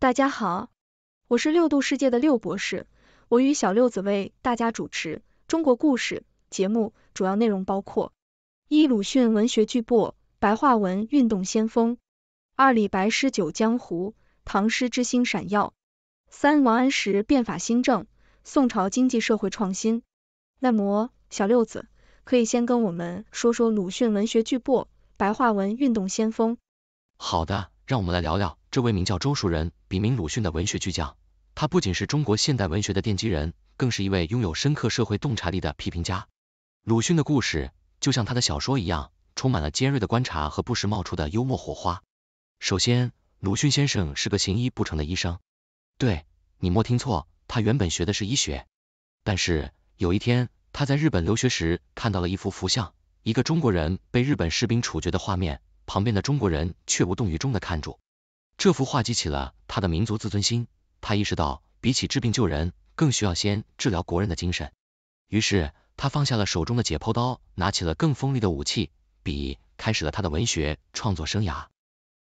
大家好，我是六度世界的六博士，我与小六子为大家主持《中国故事》节目，主要内容包括：一、鲁迅文学巨擘，白话文运动先锋；二、李白诗酒江湖，唐诗之星闪耀；三、王安石变法新政，宋朝经济社会创新。那么，小六子可以先跟我们说说鲁迅文学巨擘、白话文运动先锋。好的，让我们来聊聊。这位名叫周树人，笔名鲁迅的文学巨匠，他不仅是中国现代文学的奠基人，更是一位拥有深刻社会洞察力的批评家。鲁迅的故事就像他的小说一样，充满了尖锐的观察和不时冒出的幽默火花。首先，鲁迅先生是个行医不成的医生，对你莫听错，他原本学的是医学。但是有一天，他在日本留学时看到了一幅幅像，一个中国人被日本士兵处决的画面，旁边的中国人却无动于衷的看住。这幅画激起了他的民族自尊心，他意识到比起治病救人，更需要先治疗国人的精神。于是，他放下了手中的解剖刀，拿起了更锋利的武器——笔，开始了他的文学创作生涯。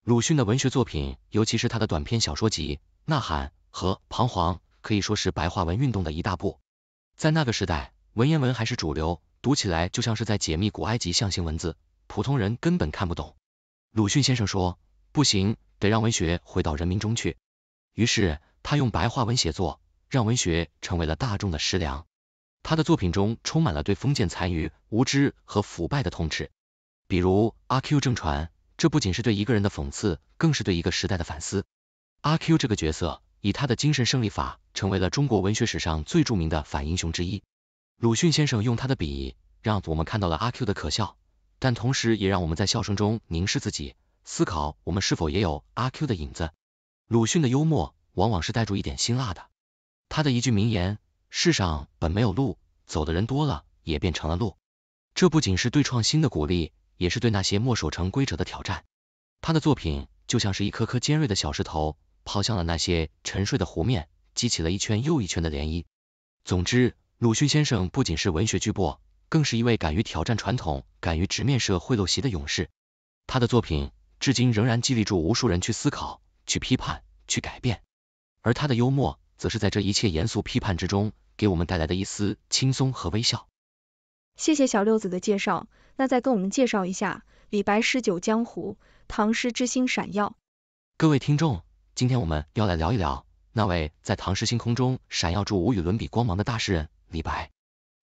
鲁迅的文学作品，尤其是他的短篇小说集《呐喊》和《彷徨》，可以说是白话文运动的一大步。在那个时代，文言文还是主流，读起来就像是在解密古埃及象形文字，普通人根本看不懂。鲁迅先生说。不行，得让文学回到人民中去。于是他用白话文写作，让文学成为了大众的食粮。他的作品中充满了对封建残余、无知和腐败的痛斥，比如《阿 Q 正传》，这不仅是对一个人的讽刺，更是对一个时代的反思。阿 Q 这个角色，以他的精神胜利法，成为了中国文学史上最著名的反英雄之一。鲁迅先生用他的笔，让我们看到了阿 Q 的可笑，但同时也让我们在笑声中凝视自己。思考我们是否也有阿 Q 的影子？鲁迅的幽默往往是带住一点辛辣的。他的一句名言：“世上本没有路，走的人多了，也变成了路。”这不仅是对创新的鼓励，也是对那些墨守成规者的挑战。他的作品就像是一颗颗尖锐的小石头，抛向了那些沉睡的湖面，激起了一圈又一圈的涟漪。总之，鲁迅先生不仅是文学巨擘，更是一位敢于挑战传统、敢于直面社会陋习的勇士。他的作品。至今仍然激励住无数人去思考、去批判、去改变，而他的幽默，则是在这一切严肃批判之中给我们带来的一丝轻松和微笑。谢谢小六子的介绍，那再跟我们介绍一下李白诗酒江湖，唐诗之星闪耀。各位听众，今天我们要来聊一聊那位在唐诗星空中闪耀住无与伦比光芒的大诗人李白。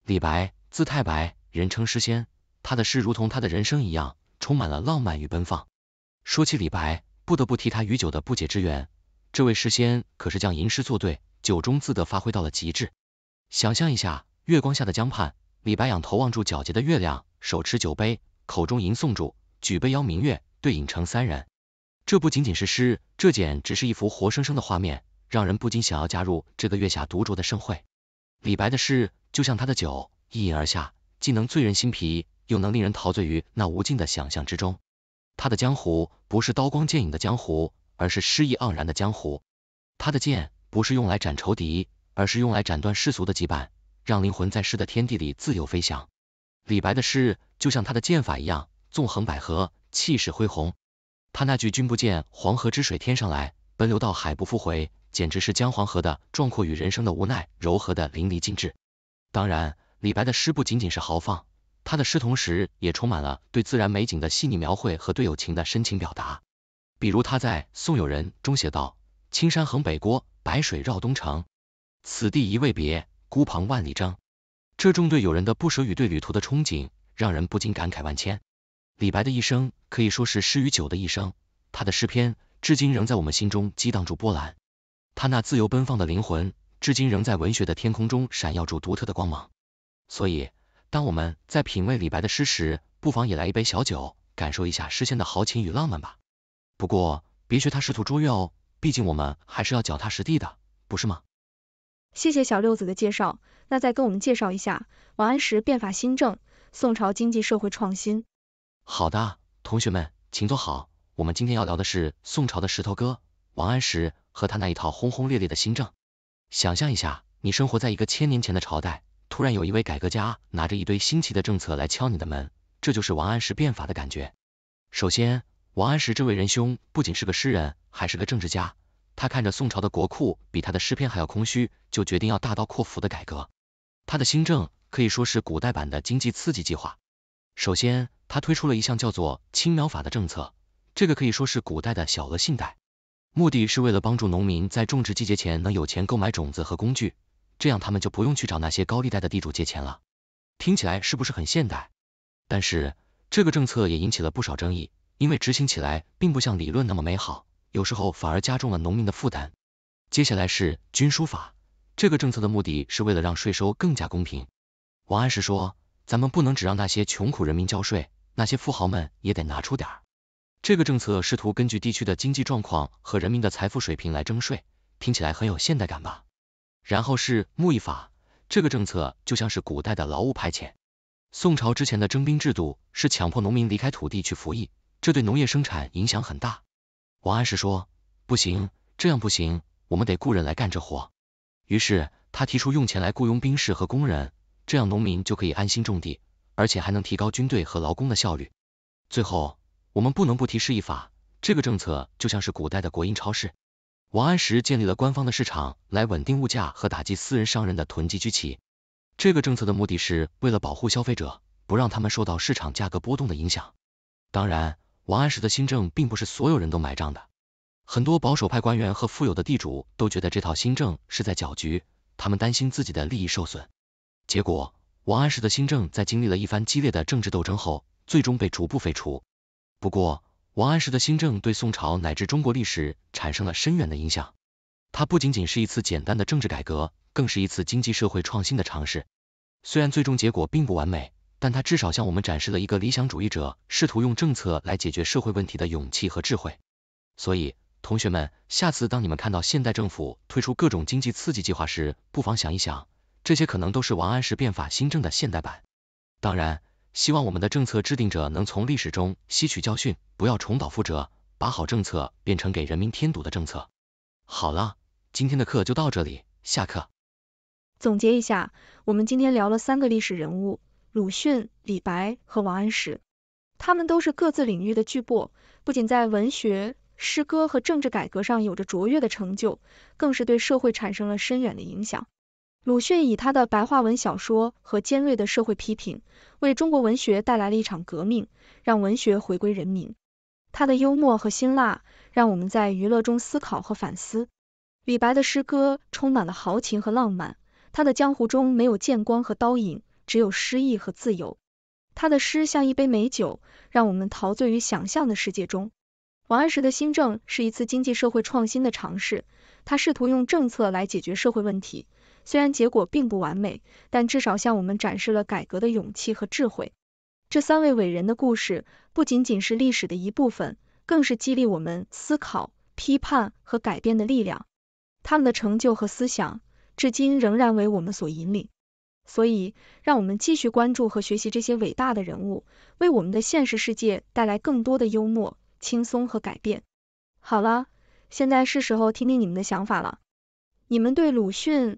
李白，字太白，人称诗仙，他的诗如同他的人生一样，充满了浪漫与奔放。说起李白，不得不提他与酒的不解之缘。这位诗仙可是将吟诗作对、酒中自得发挥到了极致。想象一下，月光下的江畔，李白仰头望住皎洁的月亮，手持酒杯，口中吟诵住“举杯邀明月，对影成三人”。这不仅仅是诗，这简直是一幅活生生的画面，让人不禁想要加入这个月下独酌的盛会。李白的诗就像他的酒，一饮而下，既能醉人心脾，又能令人陶醉于那无尽的想象之中。他的江湖不是刀光剑影的江湖，而是诗意盎然的江湖。他的剑不是用来斩仇敌，而是用来斩断世俗的羁绊，让灵魂在诗的天地里自由飞翔。李白的诗就像他的剑法一样，纵横捭阖，气势恢宏。他那句“君不见黄河之水天上来，奔流到海不复回”，简直是将黄河的壮阔与人生的无奈柔合的淋漓尽致。当然，李白的诗不仅仅是豪放。他的诗同时也充满了对自然美景的细腻描绘和对友情的深情表达。比如他在《送友人》中写道：“青山横北郭，白水绕东城。此地一为别，孤蓬万里征。”这种对友人的不舍与对旅途的憧憬，让人不禁感慨万千。李白的一生可以说是诗与酒的一生，他的诗篇至今仍在我们心中激荡住波澜，他那自由奔放的灵魂至今仍在文学的天空中闪耀住独特的光芒。所以。当我们在品味李白的诗时，不妨也来一杯小酒，感受一下诗仙的豪情与浪漫吧。不过，别学他试图卓越哦，毕竟我们还是要脚踏实地的，不是吗？谢谢小六子的介绍，那再跟我们介绍一下王安石变法新政，宋朝经济社会创新。好的，同学们请坐好，我们今天要聊的是宋朝的石头哥王安石和他那一套轰轰烈烈的新政。想象一下，你生活在一个千年前的朝代。突然有一位改革家拿着一堆新奇的政策来敲你的门，这就是王安石变法的感觉。首先，王安石这位仁兄不仅是个诗人，还是个政治家。他看着宋朝的国库比他的诗篇还要空虚，就决定要大刀阔斧的改革。他的新政可以说是古代版的经济刺激计划。首先，他推出了一项叫做青苗法的政策，这个可以说是古代的小额信贷，目的是为了帮助农民在种植季节前能有钱购买种子和工具。这样他们就不用去找那些高利贷的地主借钱了，听起来是不是很现代？但是这个政策也引起了不少争议，因为执行起来并不像理论那么美好，有时候反而加重了农民的负担。接下来是均书法，这个政策的目的是为了让税收更加公平。王安石说，咱们不能只让那些穷苦人民交税，那些富豪们也得拿出点儿。这个政策试图根据地区的经济状况和人民的财富水平来征税，听起来很有现代感吧。然后是木役法，这个政策就像是古代的劳务派遣。宋朝之前的征兵制度是强迫农民离开土地去服役，这对农业生产影响很大。王安石说，不行，这样不行，我们得雇人来干这活。于是他提出用钱来雇佣兵士和工人，这样农民就可以安心种地，而且还能提高军队和劳工的效率。最后，我们不能不提市役法，这个政策就像是古代的国营超市。王安石建立了官方的市场来稳定物价和打击私人商人的囤积居奇。这个政策的目的是为了保护消费者，不让他们受到市场价格波动的影响。当然，王安石的新政并不是所有人都买账的，很多保守派官员和富有的地主都觉得这套新政是在搅局，他们担心自己的利益受损。结果，王安石的新政在经历了一番激烈的政治斗争后，最终被逐步废除。不过，王安石的新政对宋朝乃至中国历史产生了深远的影响。它不仅仅是一次简单的政治改革，更是一次经济社会创新的尝试。虽然最终结果并不完美，但它至少向我们展示了一个理想主义者试图用政策来解决社会问题的勇气和智慧。所以，同学们，下次当你们看到现代政府推出各种经济刺激计划时，不妨想一想，这些可能都是王安石变法新政的现代版。当然。希望我们的政策制定者能从历史中吸取教训，不要重蹈覆辙，把好政策变成给人民添堵的政策。好了，今天的课就到这里，下课。总结一下，我们今天聊了三个历史人物：鲁迅、李白和王安石。他们都是各自领域的巨擘，不仅在文学、诗歌和政治改革上有着卓越的成就，更是对社会产生了深远的影响。鲁迅以他的白话文小说和尖锐的社会批评，为中国文学带来了一场革命，让文学回归人民。他的幽默和辛辣，让我们在娱乐中思考和反思。李白的诗歌充满了豪情和浪漫，他的江湖中没有剑光和刀影，只有诗意和自由。他的诗像一杯美酒，让我们陶醉于想象的世界中。王安石的新政是一次经济社会创新的尝试，他试图用政策来解决社会问题。虽然结果并不完美，但至少向我们展示了改革的勇气和智慧。这三位伟人的故事不仅仅是历史的一部分，更是激励我们思考、批判和改变的力量。他们的成就和思想至今仍然为我们所引领。所以，让我们继续关注和学习这些伟大的人物，为我们的现实世界带来更多的幽默、轻松和改变。好了，现在是时候听听你们的想法了。你们对鲁迅？